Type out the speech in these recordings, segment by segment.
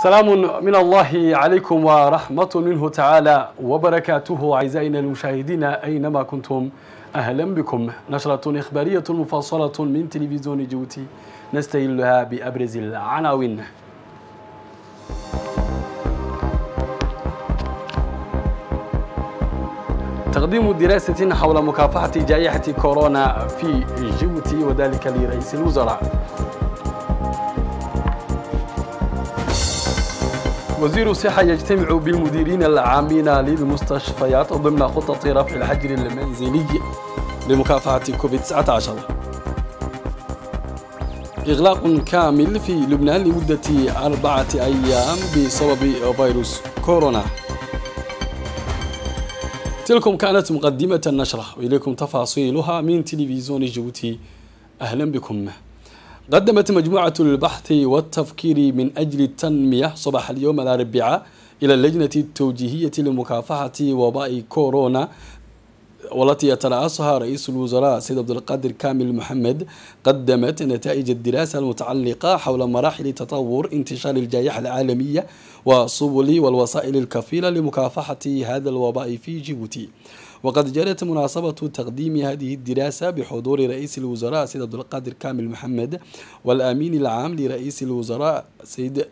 سلام من الله عليكم ورحمة منه تعالى وبركاته أعزائنا المشاهدين أينما كنتم أهلا بكم نشرة إخبارية مفصلة من تلفزيون جوتي نستهلها بأبرز العناوين تقديم دراسة حول مكافحة جائحة كورونا في جيبوتي وذلك لرئيس الوزراء وزير الصحة يجتمع بالمديرين العامين للمستشفيات ضمن خطة رفع الحجر المنزلي لمكافحة كوفيد 19 إغلاق كامل في لبنان لمدة أربعة أيام بسبب فيروس كورونا تلكم كانت مقدمة النشرة وإليكم تفاصيلها من تلفزيون جوتي أهلا بكم قدمت مجموعة البحث والتفكير من أجل التنمية صباح اليوم الأربعاء إلى اللجنة التوجيهية لمكافحة وباء كورونا والتي يترأسها رئيس الوزراء سيد عبد القادر كامل محمد قدمت نتائج الدراسة المتعلقة حول مراحل تطور انتشار الجائحة العالمية وسبل والوسائل الكفيلة لمكافحة هذا الوباء في جيبوتي وقد جرت مناسبة تقديم هذه الدراسة بحضور رئيس الوزراء سيد عبد القادر كامل محمد والأمين العام لرئيس الوزراء سيد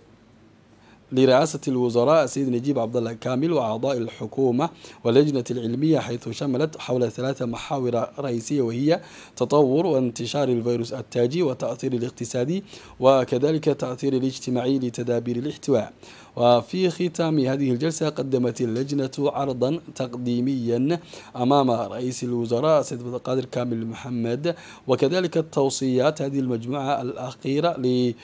لرئاسة الوزراء السيد نجيب عبد الله كامل وأعضاء الحكومة واللجنة العلمية حيث شملت حول ثلاثة محاور رئيسية وهي تطور وانتشار الفيروس التاجي وتأثير الاقتصادي وكذلك تأثير الاجتماعي لتدابير الاحتواء وفي ختام هذه الجلسة قدمت اللجنة عرضا تقديميا أمام رئيس الوزراء سيد عبد القادر كامل محمد وكذلك التوصيات هذه المجموعة الأخيرة ل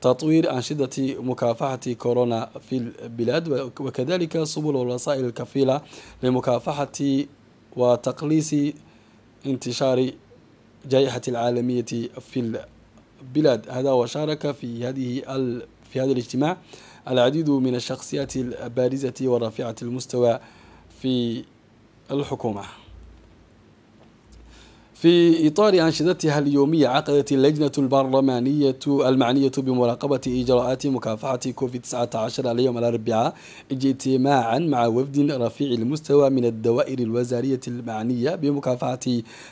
تطوير أنشطة مكافحة كورونا في البلاد وكذلك سبل الوسائل الكفيلة لمكافحة وتقليص انتشار جائحة العالمية في البلاد هذا وشارك في هذه في هذا الاجتماع العديد من الشخصيات البارزة ورفيعة المستوى في الحكومة في إطار أنشطتها اليومية عقدت اللجنة البرلمانية المعنية بمراقبة إجراءات مكافحة كوفيد-19 اليوم الأربعاء اجتماعا مع وفد رفيع المستوى من الدوائر الوزارية المعنية بمكافحة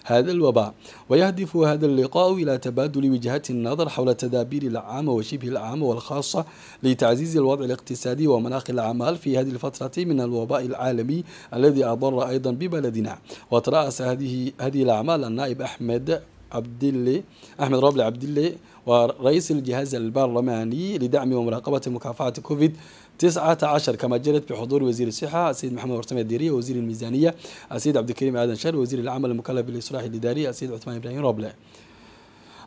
هذا الوباء ويهدف هذا اللقاء إلى تبادل وجهات النظر حول التدابير العامة وشبه العامة والخاصة لتعزيز الوضع الاقتصادي ومناخ الأعمال في هذه الفترة من الوباء العالمي الذي أضر أيضا ببلدنا وترأس هذه هذه الأعمال النائب أحمد الله أحمد ربلي الله ورئيس الجهاز البرلماني لدعم ومراقبة مكافحة كوفيد 19 كما جرت بحضور وزير الصحة السيد محمد مرتمي الديري وزير الميزانية السيد عبد الكريم ادن شر وزير العمل المكلف بالإصلاح الإداري السيد عثمان إبراهيم ربلي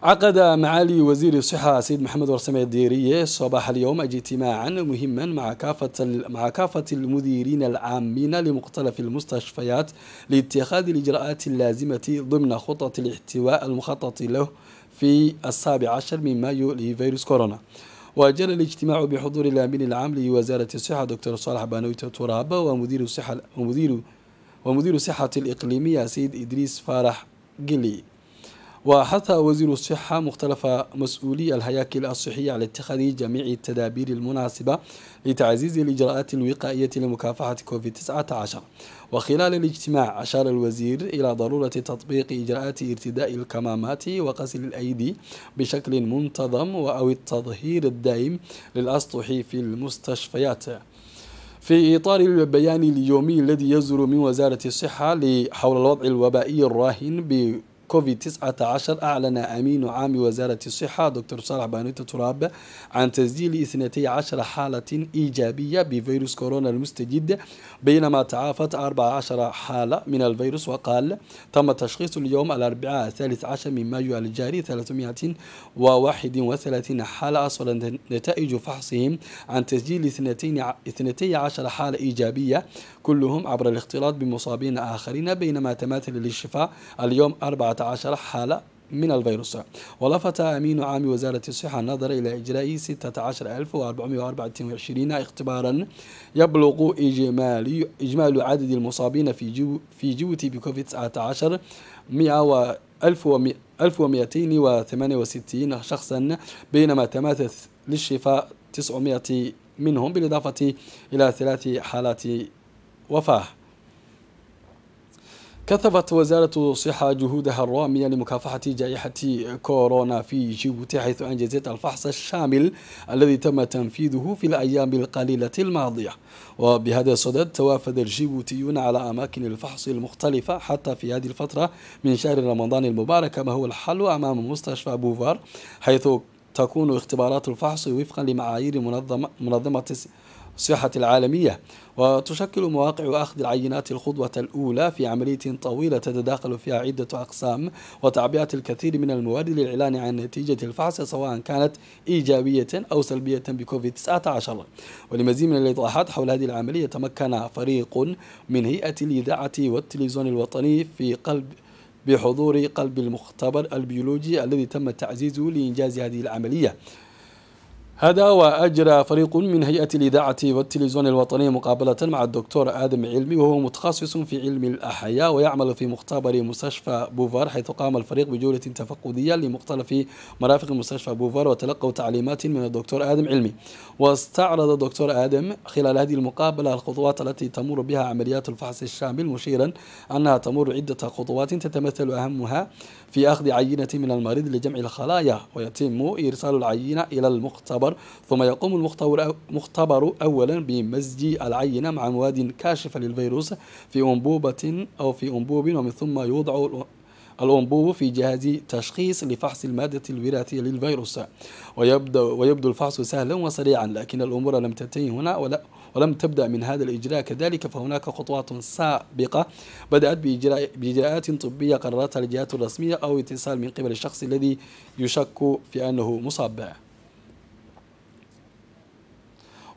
عقد معالي وزير الصحة سيد محمد ورسمي الديرية صباح اليوم اجتماعا مهما مع كافة مع كافة المديرين العامين لمختلف المستشفيات لاتخاذ الإجراءات اللازمة ضمن خطة الاحتواء المخطط له في السابع عشر من مايو لفيروس كورونا. وجرى الاجتماع بحضور الأمين العام لوزارة الصحة دكتور صالح بانويت تراب ومدير الصحة ومدير ومدير الصحة الإقليمية سيد إدريس فارح قلي وحث وزير الصحة مختلف مسؤولي الهياكل الصحية على اتخاذ جميع التدابير المناسبة لتعزيز الإجراءات الوقائية لمكافحة كوفيد-19 وخلال الاجتماع أشار الوزير إلى ضرورة تطبيق إجراءات ارتداء الكمامات وغسل الأيدي بشكل منتظم أو التظهير الدائم للأسطح في المستشفيات في إطار البيان اليومي الذي يصدر من وزارة الصحة حول الوضع الوبائي الراهن كوفيد 19 أعلن أمين عام وزارة الصحة دكتور صالح بانيت تراب عن تسجيل 12 حالة إيجابية بفيروس كورونا المستجد بينما تعافت 14 حالة من الفيروس وقال تم تشخيص اليوم الأربعاء الثالث عشر من مايو الجاري 331 حالة أصل نتائج فحصهم عن تسجيل 12 حالة إيجابية كلهم عبر الاختلاط بمصابين آخرين بينما تماثل الشفاء اليوم 14 17 حالة من الفيروس ولفت أمين عام وزارة الصحة النظر إلى إجراء 16424 اختبارا يبلغ إجمالي إجمال عدد المصابين في جو في جوتي بكوفيد 19 100 و 1268 شخصا بينما تماثل للشفاء 900 منهم بالإضافة إلى ثلاث حالات وفاه كثفت وزارة الصحة جهودها الرامية لمكافحة جائحة كورونا في جيبوتي حيث أنجزت الفحص الشامل الذي تم تنفيذه في الأيام القليلة الماضية وبهذا الصدد توافد الجيبوتيون على أماكن الفحص المختلفة حتى في هذه الفترة من شهر رمضان المبارك كما هو الحل أمام مستشفى بوفار حيث تكون اختبارات الفحص وفقا لمعايير منظمة, منظمة الصحة العالمية وتشكل مواقع أخذ العينات الخطوة الأولى في عملية طويلة تتداخل فيها عدة أقسام وتعبئة الكثير من المواد للإعلان عن نتيجة الفحص سواء كانت إيجابية أو سلبية بكوفيد 19 ولمزيد من الإيضاحات حول هذه العملية تمكن فريق من هيئة الإذاعة والتلفزيون الوطني في قلب بحضور قلب المختبر البيولوجي الذي تم تعزيزه لإنجاز هذه العملية هذا وأجرى فريق من هيئة الإذاعة والتلفزيون الوطني مقابلة مع الدكتور آدم علمي وهو متخصص في علم الأحياء ويعمل في مختبر مستشفى بوفار حيث قام الفريق بجولة تفقدية لمختلف مرافق مستشفى بوفار وتلقوا تعليمات من الدكتور آدم علمي واستعرض الدكتور آدم خلال هذه المقابلة الخطوات التي تمر بها عمليات الفحص الشامل مشيرا أنها تمر عدة خطوات تتمثل أهمها في أخذ عينة من المريض لجمع الخلايا ويتم إرسال العينة إلى المختبر المختبر ثم يقوم المختبر أولا بمزج العينة مع مواد كاشفة للفيروس في أنبوبة أو في أنبوب ومن ثم يوضع الأنبوب في جهاز تشخيص لفحص المادة الوراثية للفيروس ويبدأ, ويبدو الفحص سهلا وسريعا لكن الأمور لم تنتهي هنا ولا ولم تبدأ من هذا الإجراء كذلك فهناك خطوات سابقة بدأت بإجراء بإجراءات طبية قررتها الجهات الرسمية أو اتصال من قبل الشخص الذي يشك في أنه مصاب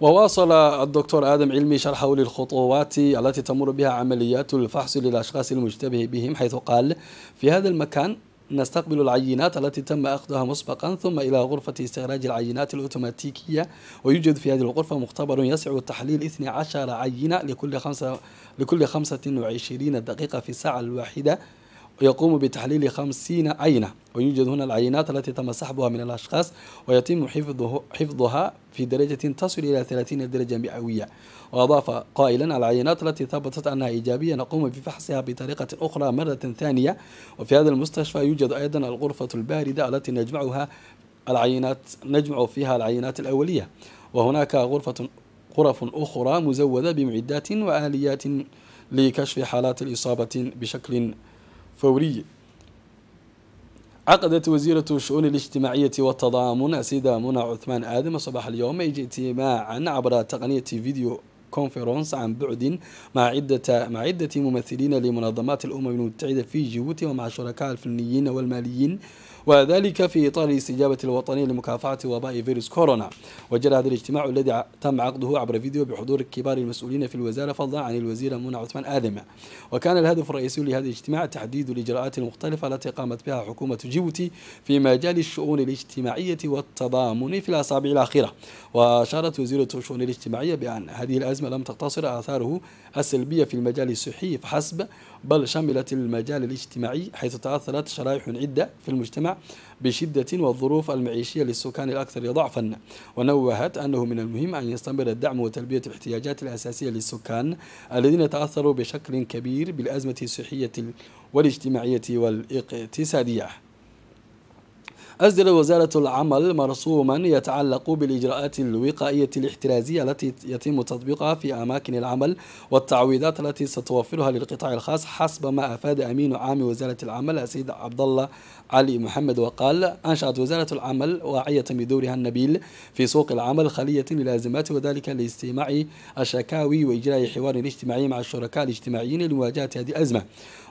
وواصل الدكتور آدم علمي شرحه للخطوات التي تمر بها عمليات الفحص للأشخاص المشتبه بهم حيث قال في هذا المكان نستقبل العينات التي تم أخذها مسبقا ثم إلى غرفة استخراج العينات الأوتوماتيكية ويوجد في هذه الغرفة مختبر يسع تحليل 12 عينة لكل خمسة لكل 25 دقيقة في الساعة الواحدة ويقوم بتحليل خمسين عينة ويوجد هنا العينات التي تم سحبها من الأشخاص ويتم حفظه حفظها في درجة تصل إلى 30 درجة مئوية وأضاف قائلا العينات التي ثبتت أنها إيجابية نقوم بفحصها بطريقة أخرى مرة ثانية وفي هذا المستشفى يوجد أيضا الغرفة الباردة التي نجمعها العينات نجمع فيها العينات الأولية وهناك غرفة غرف أخرى مزودة بمعدات وآليات لكشف حالات الإصابة بشكل فورية عقدت وزيرة الشؤون الاجتماعية والتضامن السيدة منى عثمان آدم صباح اليوم اجتماعا عبر تقنية فيديو كونفرنس عن بعد مع عدة مع عدة ممثلين لمنظمات الأمم المتحدة في جيبوتي ومع شركاء الفنيين والماليين وذلك في إطار الاستجابة الوطنية لمكافحة وباء فيروس كورونا وجرى هذا الاجتماع الذي تم عقده عبر فيديو بحضور كبار المسؤولين في الوزارة فضلا عن الوزيرة منى عثمان آدم وكان الهدف الرئيسي لهذا الاجتماع تحديد الإجراءات المختلفة التي قامت بها حكومة جيبوتي في مجال الشؤون الاجتماعية والتضامن في الأصابع الأخيرة وأشارت وزيرة الشؤون الاجتماعية بأن هذه الأزمة لم تقتصر آثاره السلبية في المجال الصحي فحسب بل شملت المجال الاجتماعي حيث تأثرت شرائح عدة في المجتمع بشدة والظروف المعيشية للسكان الأكثر ضعفا ونوهت أنه من المهم أن يستمر الدعم وتلبية الاحتياجات الأساسية للسكان الذين تأثروا بشكل كبير بالأزمة الصحية والاجتماعية والاقتصادية أصدر وزارة العمل مرسوما يتعلق بالإجراءات الوقائية الاحترازية التي يتم تطبيقها في أماكن العمل والتعويضات التي ستوفرها للقطاع الخاص حسب ما أفاد أمين عام وزارة العمل السيد عبد الله علي محمد وقال أنشأت وزارة العمل واعية بدورها النبيل في سوق العمل خلية للازمات وذلك لاستماع الشكاوي وإجراء حوار اجتماعي مع الشركاء الاجتماعيين لمواجهة هذه الأزمة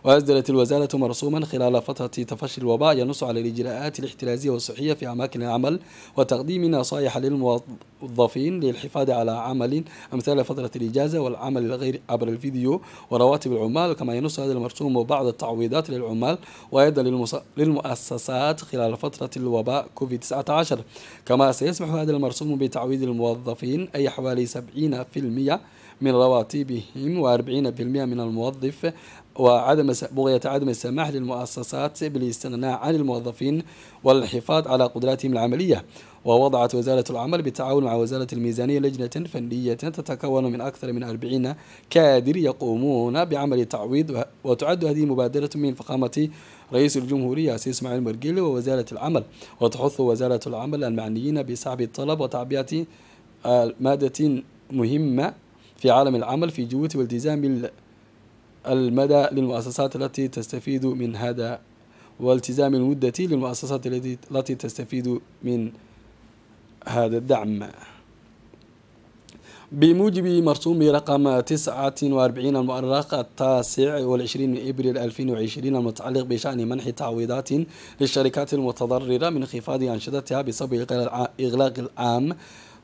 وأصدرت الوزارة مرسوما خلال فترة تفشي الوباء ينص على الإجراءات الاحترازية والصحية في أماكن العمل وتقديم نصائح للموظفين للحفاظ على عمل أمثال فترة الإجازة والعمل الغير عبر الفيديو ورواتب العمال كما ينص هذا المرسوم بعض التعويضات للعمال وأيضا للمص... للمؤسسات خلال فترة الوباء كوفيد 19 كما سيسمح هذا المرسوم بتعويض الموظفين أي حوالي 70% من رواتبهم و40% من الموظف وعدم بغية عدم السماح للمؤسسات بالاستغناء عن الموظفين والحفاظ على قدراتهم العملية ووضعت وزارة العمل بالتعاون مع وزارة الميزانية لجنة فنية تتكون من أكثر من 40 كادر يقومون بعمل التعويض وتعد هذه مبادرة من فخامة رئيس الجمهورية سي اسماعيل مرقل ووزارة العمل وتحث وزارة العمل المعنيين بسحب الطلب وتعبئة آه، مادة مهمة في عالم العمل في جهود والتزام المدى للمؤسسات التي تستفيد من هذا والتزام المدة للمؤسسات التي تستفيد من هذا الدعم بموجب مرسوم رقم 49 المؤرخ التاسع والعشرين من إبريل 2020 المتعلق بشأن منح تعويضات للشركات المتضررة من انخفاض أنشطتها بسبب إغلاق العام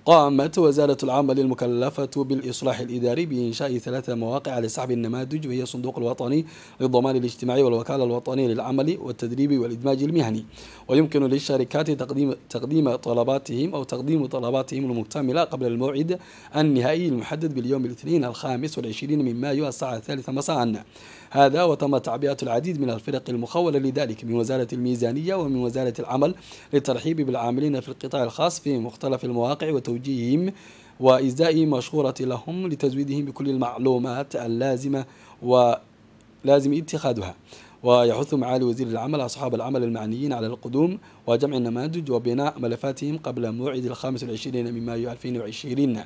قامت وزارة العمل المكلفة بالإصلاح الإداري بإنشاء ثلاثة مواقع لسحب النماذج وهي الصندوق الوطني للضمان الاجتماعي والوكالة الوطنية للعمل والتدريب والإدماج المهني ويمكن للشركات تقديم تقديم طلباتهم أو تقديم طلباتهم المكتملة قبل الموعد النهائي المحدد باليوم الاثنين الخامس والعشرين من مايو الساعة الثالثة مساء هذا وتم تعبئة العديد من الفرق المخولة لذلك من وزارة الميزانية ومن وزارة العمل للترحيب بالعاملين في القطاع الخاص في مختلف المواقع وتوجيه لتوجيههم وإزداء مشهورة لهم لتزويدهم بكل المعلومات اللازمة ولازم اتخاذها ويحث معالي وزير العمل أصحاب العمل المعنيين على القدوم وجمع النماذج وبناء ملفاتهم قبل موعد الخامس والعشرين من مايو 2020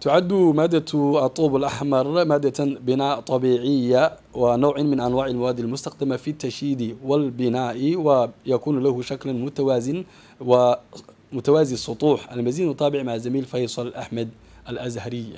تعد مادة الطوب الأحمر مادة بناء طبيعية ونوع من أنواع المواد المستخدمة في التشييد والبناء ويكون له شكل متوازن و متوازي السطوح المزيد نتابع مع زميل فيصل أحمد الأزهرية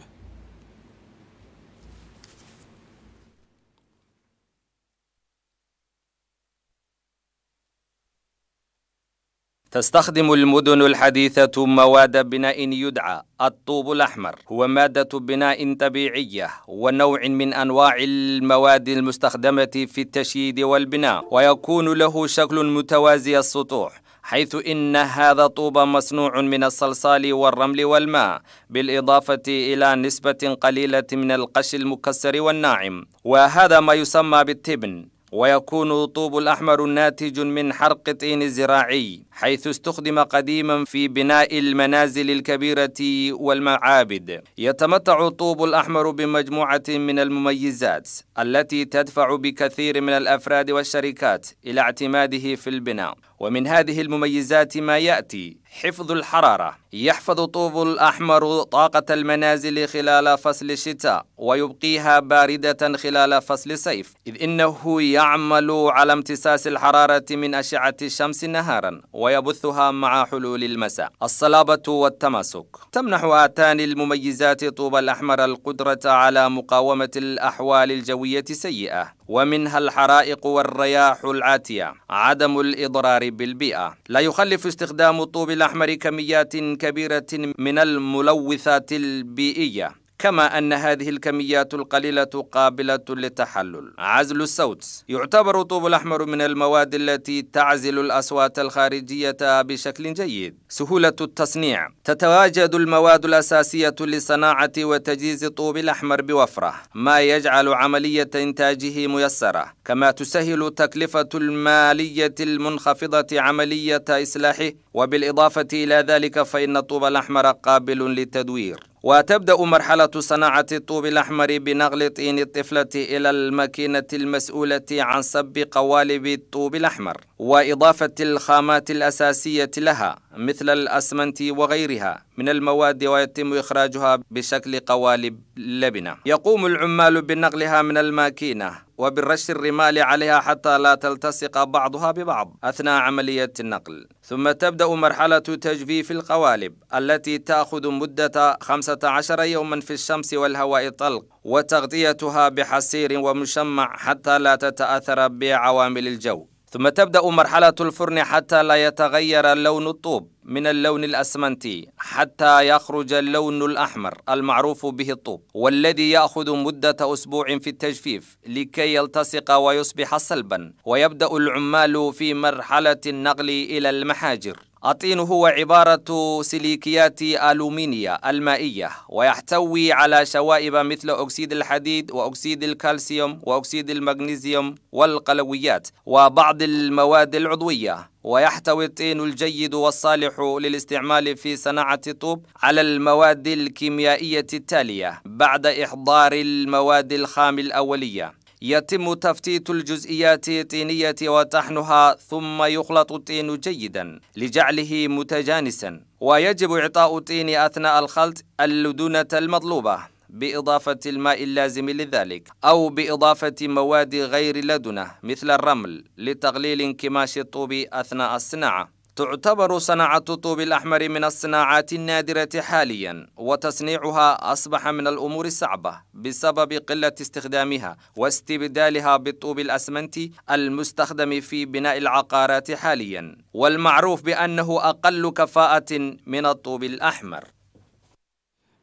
تستخدم المدن الحديثة مواد بناء يدعى الطوب الأحمر هو مادة بناء طبيعية ونوع من أنواع المواد المستخدمة في التشييد والبناء ويكون له شكل متوازي السطوح حيث إن هذا طوب مصنوع من الصلصال والرمل والماء بالإضافة إلى نسبة قليلة من القش المكسر والناعم وهذا ما يسمى بالتبن ويكون الطوب الأحمر ناتج من حرق طين زراعي حيث استخدم قديما في بناء المنازل الكبيرة والمعابد يتمتع الطوب الأحمر بمجموعة من المميزات التي تدفع بكثير من الأفراد والشركات إلى اعتماده في البناء ومن هذه المميزات ما يأتي حفظ الحرارة يحفظ طوب الأحمر طاقة المنازل خلال فصل الشتاء ويبقيها باردة خلال فصل الصيف إذ إنه يعمل على امتصاص الحرارة من أشعة الشمس نهارا ويبثها مع حلول المساء الصلابة والتماسك تمنح هاتان المميزات طوب الأحمر القدرة على مقاومة الأحوال الجوية السيئة ومنها الحرائق والرياح العاتية عدم الإضرار بالبيئة لا يخلف استخدام الطوب الأحمر كميات كبيرة من الملوثات البيئية كما أن هذه الكميات القليلة قابلة للتحلل عزل الصوت يعتبر الطوب الأحمر من المواد التي تعزل الأصوات الخارجية بشكل جيد سهولة التصنيع تتواجد المواد الأساسية لصناعة وتجهيز الطوب الأحمر بوفرة ما يجعل عملية إنتاجه ميسرة كما تسهل تكلفة المالية المنخفضة عملية إصلاحه وبالإضافة إلى ذلك فإن الطوب الأحمر قابل للتدوير وتبدأ مرحلة صناعة الطوب الأحمر بنقل طين الطفلة إلى الماكينة المسؤولة عن صب قوالب الطوب الأحمر وإضافة الخامات الأساسية لها مثل الأسمنت وغيرها من المواد ويتم إخراجها بشكل قوالب لبنة يقوم العمال بنقلها من الماكينة وبرش الرمال عليها حتى لا تلتصق بعضها ببعض أثناء عملية النقل ثم تبدأ مرحلة تجفيف القوالب التي تأخذ مدة 15 يوما في الشمس والهواء الطلق وتغطيتها بحصير ومشمع حتى لا تتأثر بعوامل الجو ثم تبدأ مرحلة الفرن حتى لا يتغير لون الطوب من اللون الأسمنتي حتى يخرج اللون الأحمر المعروف به الطوب والذي يأخذ مدة أسبوع في التجفيف لكي يلتصق ويصبح صلبا ويبدأ العمال في مرحلة النقل إلى المحاجر الطين هو عبارة سيليكيات ألومنيا المائية ويحتوي على شوائب مثل أكسيد الحديد وأكسيد الكالسيوم وأكسيد المغنيسيوم والقلويات وبعض المواد العضوية ويحتوي الطين الجيد والصالح للاستعمال في صناعة الطوب على المواد الكيميائية التالية بعد إحضار المواد الخام الأولية يتم تفتيت الجزئيات الطينية وطحنها ثم يخلط الطين جيدا لجعله متجانسا ويجب إعطاء الطين أثناء الخلط اللدونة المطلوبة بإضافة الماء اللازم لذلك أو بإضافة مواد غير لدنة مثل الرمل لتقليل انكماش الطوب أثناء الصناعة تعتبر صناعة الطوب الأحمر من الصناعات النادرة حاليا وتصنيعها أصبح من الأمور الصعبة بسبب قلة استخدامها واستبدالها بالطوب الأسمنتي المستخدم في بناء العقارات حاليا والمعروف بأنه أقل كفاءة من الطوب الأحمر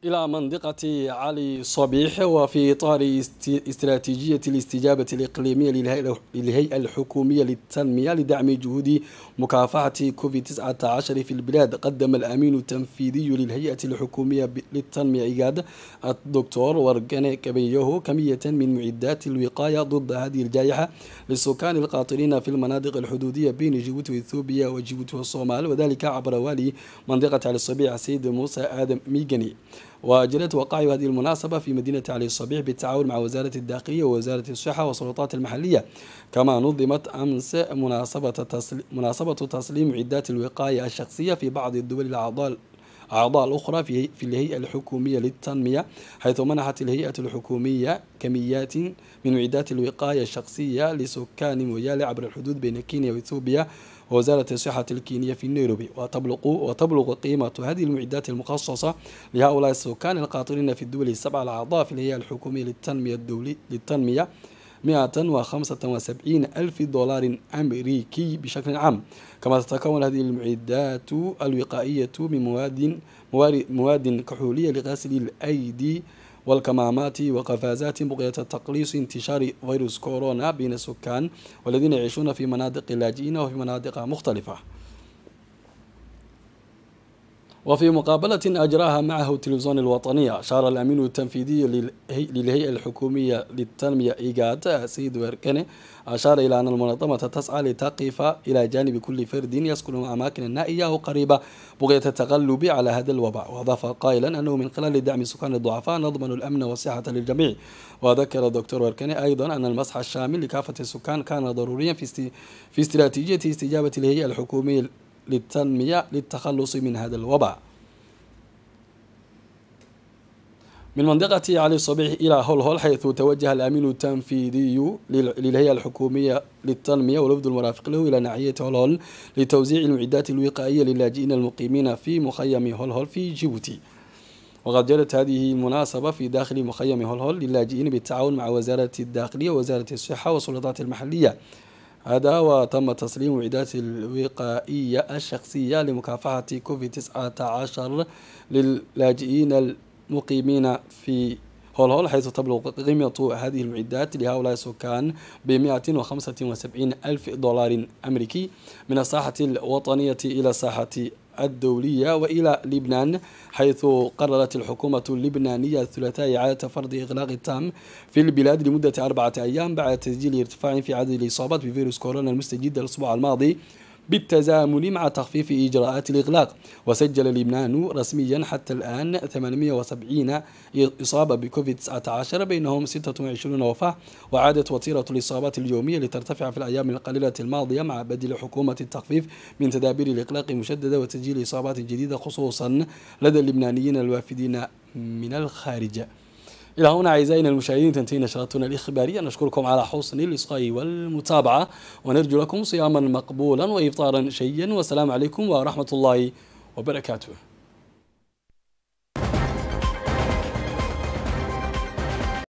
إلى منطقة علي صبيح وفي إطار استراتيجية الاستجابة الإقليمية للهيئة الحكومية للتنمية لدعم جهود مكافحة كوفيد 19 في البلاد قدم الأمين التنفيذي للهيئة الحكومية للتنمية إيجاد الدكتور ورقان كبيوه كمية من معدات الوقاية ضد هذه الجائحة للسكان القاطنين في المناطق الحدودية بين جيبوت وإثيوبيا وجيبوت والصومال وذلك عبر والي منطقة علي صبيح سيد موسى آدم ميغني وجريت وقائع هذه المناسبة في مدينة علي الصبيح بالتعاون مع وزارة الداخلية ووزارة الصحة والسلطات المحلية كما نظمت أمس مناسبة تسليم, مناسبة تسليم عدات الوقاية الشخصية في بعض الدول الأعضاء أعضاء الأخرى في, في الهيئة الحكومية للتنمية حيث منحت الهيئة الحكومية كميات من معدات الوقاية الشخصية لسكان مويالي عبر الحدود بين كينيا وإثيوبيا ووزارة الصحة الكينية في نيروبي وتبلغ وتبلغ قيمة هذه المعدات المخصصة لهؤلاء السكان القاطرين في الدول السبع الأعضاء في الهيئة الحكومية للتنمية الدولي للتنمية مئة وخمسة وسبعين ألف دولار أمريكي بشكل عام كما تتكون هذه المعدات الوقائية من مواد مواد كحولية لغسل الأيدي والكمامات وقفازات بغية تقليص انتشار فيروس كورونا بين السكان والذين يعيشون في مناطق اللاجئين وفي مناطق مختلفة وفي مقابلة أجراها معه التلفزيون الوطني أشار الأمين التنفيذي للهيئة الحكومية للتنمية إيجاد سيد ويركني أشار إلى أن المنظمة تسعى لتقف إلى جانب كل فرد يسكن أماكن نائية أو قريبة بغية التغلب على هذا الوباء وأضاف قائلا أنه من خلال دعم سكان الضعفاء نضمن الأمن والصحة للجميع وذكر الدكتور ويركني أيضا أن المسح الشامل لكافة السكان كان ضروريا في استراتيجية استجابة الهيئة الحكومية للتنمية للتخلص من هذا الوباء من منطقة علي الصبيح إلى هول هول حيث توجه الأمين التنفيذي للهيئة الحكومية للتنمية والوفد المرافق له إلى ناحية هول هول لتوزيع المعدات الوقائية للاجئين المقيمين في مخيم هول هول في جيبوتي وقد جرت هذه المناسبة في داخل مخيم هول هول للاجئين بالتعاون مع وزارة الداخلية ووزارة الصحة والسلطات المحلية هذا وتم تسليم الوحدات الوقائية الشخصية لمكافحة كوفيد 19 للاجئين المقيمين في هول هول حيث تبلغ قيمة هذه المعدات لهؤلاء السكان ب 175 ألف دولار أمريكي من الساحة الوطنية إلى الساحة الدولية وإلى لبنان حيث قررت الحكومة اللبنانية الثلاثاء إعادة فرض إغلاق التام في البلاد لمدة أربعة أيام بعد تسجيل ارتفاع في عدد الإصابات بفيروس كورونا المستجد الأسبوع الماضي بالتزامن مع تخفيف إجراءات الإغلاق وسجل لبنان رسميا حتى الآن 870 إصابة بكوفيد-19 بينهم 26 وفاة وعادت وتيرة الإصابات اليومية لترتفع في الأيام القليلة الماضية مع بدء حكومة التخفيف من تدابير الإغلاق المشددة وتسجيل إصابات جديدة خصوصا لدى اللبنانيين الوافدين من الخارج إلى هنا أعزائنا المشاهدين تنتهي نشرتنا الإخبارية نشكركم على حسن الإصغاء والمتابعة ونرجو لكم صياما مقبولا وإفطارا شيئا والسلام عليكم ورحمة الله وبركاته